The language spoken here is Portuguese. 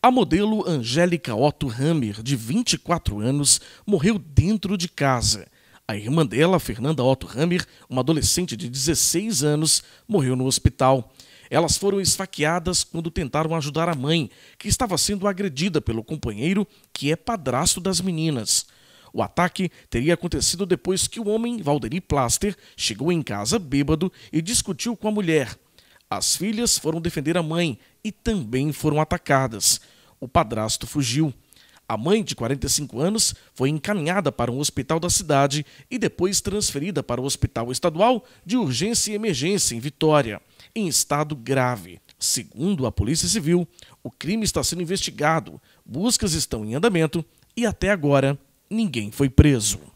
A modelo Angélica Otto Hammer, de 24 anos, morreu dentro de casa. A irmã dela, Fernanda Otto Hammer, uma adolescente de 16 anos, morreu no hospital. Elas foram esfaqueadas quando tentaram ajudar a mãe, que estava sendo agredida pelo companheiro, que é padrasto das meninas. O ataque teria acontecido depois que o homem, Valderi Plaster, chegou em casa bêbado e discutiu com a mulher. As filhas foram defender a mãe e também foram atacadas. O padrasto fugiu. A mãe, de 45 anos, foi encaminhada para um hospital da cidade e depois transferida para o Hospital Estadual de Urgência e Emergência em Vitória, em estado grave. Segundo a Polícia Civil, o crime está sendo investigado, buscas estão em andamento e até agora ninguém foi preso.